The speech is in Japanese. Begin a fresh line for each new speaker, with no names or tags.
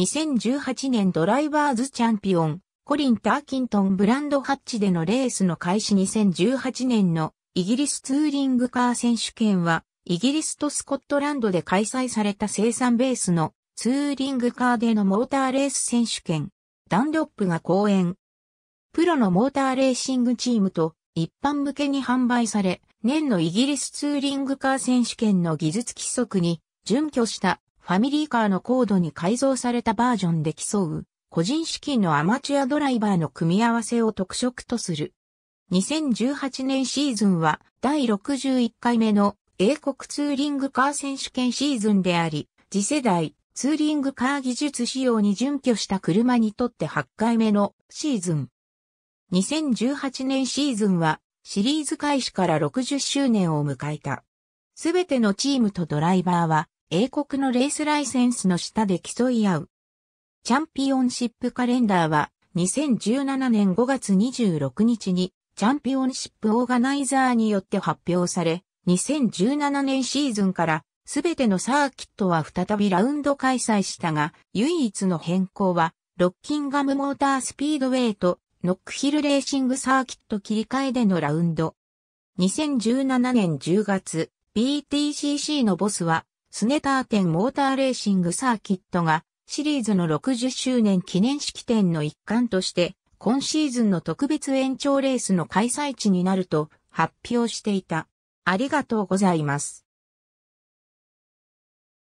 2018年ドライバーズチャンピオン、コリン・ターキントンブランドハッチでのレースの開始2018年のイギリスツーリングカー選手権は、イギリスとスコットランドで開催された生産ベースのツーリングカーでのモーターレース選手権、ダンロップが講演。プロのモーターレーシングチームと一般向けに販売され、年のイギリスツーリングカー選手権の技術規則に準拠したファミリーカーの高度に改造されたバージョンで競う、個人資金のアマチュアドライバーの組み合わせを特色とする。2018年シーズンは第61回目の英国ツーリングカー選手権シーズンであり、次世代ツーリングカー技術仕様に準拠した車にとって8回目のシーズン。2018年シーズンはシリーズ開始から60周年を迎えた。すべてのチームとドライバーは英国のレースライセンスの下で競い合う。チャンピオンシップカレンダーは2017年5月26日にチャンピオンシップオーガナイザーによって発表され、2017年シーズンからすべてのサーキットは再びラウンド開催したが、唯一の変更は、ロッキンガムモータースピードウェイとノックヒルレーシングサーキット切り替えでのラウンド。2017年10月、BTCC のボスはスネターンモーターレーシングサーキットがシリーズの60周年記念式典の一環として今シーズンの特別延長レースの開催地になると発表していた。ありがとうございます。